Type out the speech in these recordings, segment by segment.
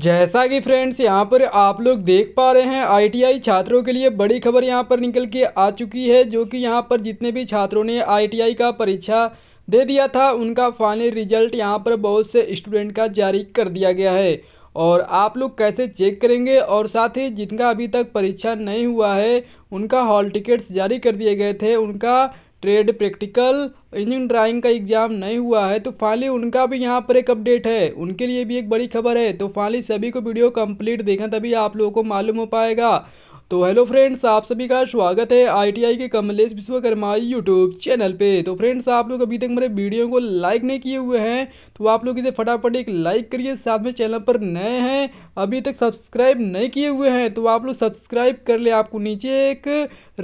जैसा कि फ्रेंड्स यहाँ पर आप लोग देख पा रहे हैं आईटीआई छात्रों के लिए बड़ी खबर यहाँ पर निकल के आ चुकी है जो कि यहाँ पर जितने भी छात्रों ने आईटीआई का परीक्षा दे दिया था उनका फाइनल रिजल्ट यहाँ पर बहुत से स्टूडेंट का जारी कर दिया गया है और आप लोग कैसे चेक करेंगे और साथ ही जिनका अभी तक परीक्षा नहीं हुआ है उनका हॉल टिकट्स जारी कर दिए गए थे उनका ट्रेड प्रैक्टिकल इंजीनियरिंग ड्राइंग का एग्ज़ाम नहीं हुआ है तो फाइनली उनका भी यहाँ पर एक अपडेट है उनके लिए भी एक बड़ी खबर है तो फाइनली सभी को वीडियो कंप्लीट देखें तभी आप लोगों को मालूम हो पाएगा तो हेलो फ्रेंड्स आप सभी का स्वागत है आईटीआई के कमलेश विश्वकर्मा यूट्यूब चैनल पे तो फ्रेंड्स आप लोग अभी तक मेरे वीडियो को लाइक नहीं किए हुए हैं तो आप लोग इसे फटाफट एक लाइक करिए साथ में चैनल पर नए हैं अभी तक सब्सक्राइब नहीं किए हुए हैं तो आप लोग सब्सक्राइब कर ले आपको नीचे एक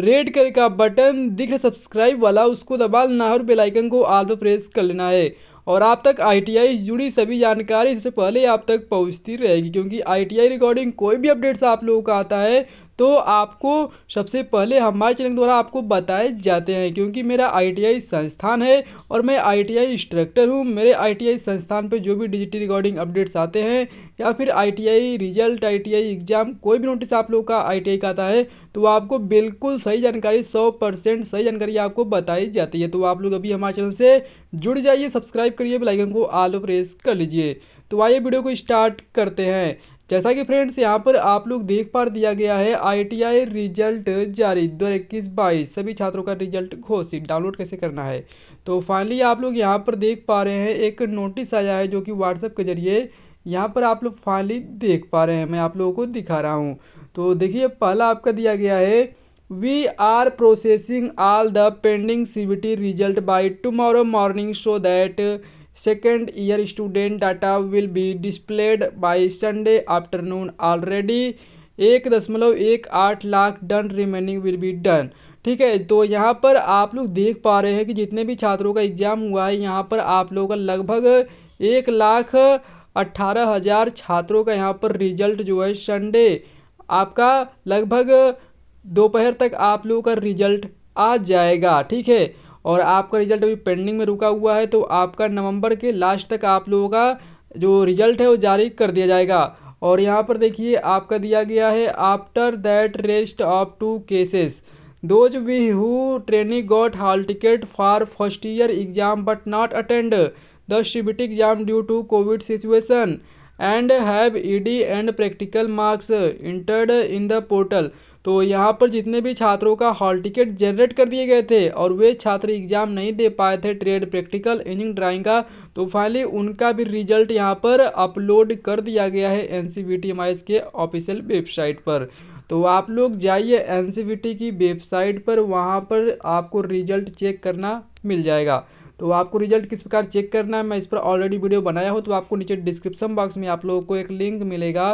रेड कलर का बटन दिख रहा सब्सक्राइब वाला उसको दबा लेना और बेलाइकन को आल पर प्रेस कर लेना है और आप तक आईटीआई से जुड़ी सभी जानकारी इससे पहले आप तक पहुंचती रहेगी क्योंकि आईटीआई रिकॉर्डिंग कोई भी अपडेट्स आप लोगों का आता है तो आपको सबसे पहले हमारे चैनल द्वारा आपको बताए जाते हैं क्योंकि मेरा आई संस्थान है और मैं आई टी इंस्ट्रक्टर हूँ मेरे आई संस्थान पर जो भी डिजिटल रिकॉर्डिंग अपडेट्स आते हैं या फिर आई रिजल्ट आई एग्ज़ाम कोई भी नोटिस आप लोग का आई का आता है तो आपको बिल्कुल सही जानकारी सौ परसेंट सही जानकारी आपको बताई जाती है तो आप लोग अभी हमारे चैनल से जुड़ जाइए सब्सक्राइब करिए बेलाइकन को आलो प्रेस कर लीजिए तो आइए वीडियो को स्टार्ट करते हैं जैसा कि फ्रेंड्स यहाँ पर आप लोग देख पा दिया गया है आईटीआई रिजल्ट जारी दो हज़ार इक्कीस बाईस सभी छात्रों का रिजल्ट घोषित डाउनलोड कैसे करना है तो फाइनली आप लोग यहाँ पर देख पा रहे हैं एक नोटिस आया है जो कि व्हाट्सएप के जरिए यहाँ पर आप लोग फाइनली देख पा रहे हैं मैं आप लोगों को दिखा रहा हूँ तो देखिए पहला आपका दिया गया है we are processing all the pending C T result by tomorrow morning so that second year student data will be displayed by Sunday afternoon already एक दशमलव एक आठ lakh done remaining will be done ठीक है तो यहाँ पर आप लोग देख पा रहे हैं कि जितने भी छात्रों का एग्ज़ाम हुआ है यहाँ पर आप लोगों का लगभग एक लाख अट्ठारह हज़ार छात्रों का यहाँ पर रिजल्ट जो है संडे आपका लगभग दोपहर तक आप लोगों का रिजल्ट आ जाएगा ठीक है और आपका रिजल्ट अभी पेंडिंग में रुका हुआ है तो आपका नवंबर के लास्ट तक आप लोगों का जो रिजल्ट है वो जारी कर दिया जाएगा और यहाँ पर देखिए आपका दिया गया है after that rest of two cases those we who training got hall ticket for first year exam but not attend the CBT exam due to COVID situation and have ED and practical marks entered in the portal तो यहाँ पर जितने भी छात्रों का hall ticket generate कर दिए गए थे और वे छात्र एग्जाम नहीं दे पाए थे ट्रेड प्रैक्टिकल इंजिन ड्राइंग का तो फाइनली उनका भी रिजल्ट यहाँ पर अपलोड कर दिया गया है एन सी के ऑफिशियल वेबसाइट पर तो आप लोग जाइए एन की वेबसाइट पर वहाँ पर आपको रिजल्ट चेक करना मिल जाएगा तो आपको रिजल्ट किस प्रकार चेक करना है मैं इस पर ऑलरेडी वीडियो बनाया हूँ तो आपको नीचे डिस्क्रिप्शन बॉक्स में आप लोगों को एक लिंक मिलेगा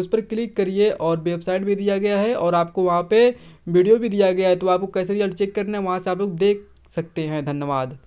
उस पर क्लिक करिए और वेबसाइट भी दिया गया है और आपको वहाँ पर वीडियो भी दिया गया है तो आपको कैसे रिजल्ट चेक करना है वहाँ से आप लोग देख सकते हैं धन्यवाद